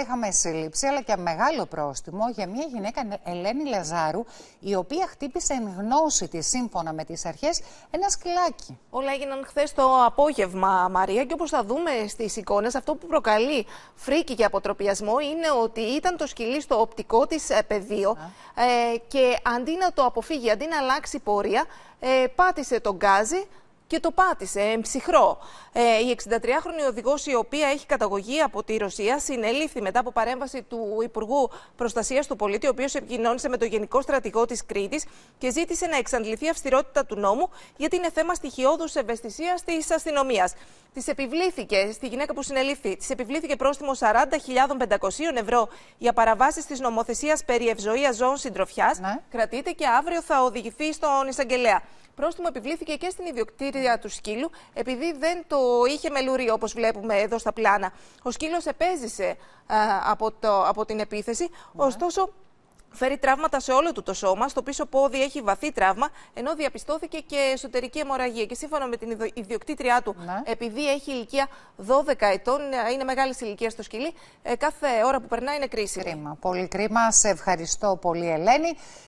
Είχαμε σύλληψη αλλά και μεγάλο πρόστιμο για μια γυναίκα Ελένη Λαζάρου η οποία χτύπησε εν γνώση της σύμφωνα με τις αρχές ένα σκυλάκι. Όλα έγιναν χθες το απόγευμα Μαρία και όπως θα δούμε στις εικόνες αυτό που προκαλεί φρίκη και αποτροπιασμό είναι ότι ήταν το σκυλί στο οπτικό της ε, πεδίο ε, και αντί να το αποφύγει, αντί να αλλάξει πορεία ε, πάτησε τον γκάζι και το πάτησε εμψυχρό. Ε, η 63χρονη οδηγός, η οποία έχει καταγωγή από τη Ρωσία, συνελήφθη μετά από παρέμβαση του Υπουργού Προστασίας του Πολίτη, ο οποίος επικοινώνησε με τον Γενικό Στρατηγό της Κρήτης και ζήτησε να εξαντληθεί αυστηρότητα του νόμου, γιατί είναι θέμα στοιχειώδους ευαισθησίας της αστυνομίας. Της επιβλήθηκε, στη γυναίκα που συνελήφθη, της επιβλήθηκε πρόστιμο 40.500 ευρώ για παραβάσεις της νομοθεσίας περί ευζοίας ζώων συντροφιάς. Ναι. Κρατείται και αύριο θα οδηγηθεί στον εισαγγελέα πρόστιμο επιβλήθηκε και στην ιδιοκτήτρια του σκύλου, επειδή δεν το είχε μελουρί, όπως βλέπουμε εδώ στα πλάνα. Ο σκύλος επέζησε ε, από, το, από την επίθεση, ναι. ωστόσο Φέρει τραύματα σε όλο του το σώμα. Στο πίσω πόδι έχει βαθύ τραύμα, ενώ διαπιστώθηκε και εσωτερική αιμορραγία. Και σύμφωνα με την ιδιοκτήτριά του, ναι. επειδή έχει ηλικία 12 ετών, ε, είναι μεγάλης ηλικίας στο σκυλί, ε, κάθε ώρα που περνάει είναι κρίσιμη. Κρίμα. Πολύ κρίμα. Σε ευχαριστώ πολύ, Ελένη.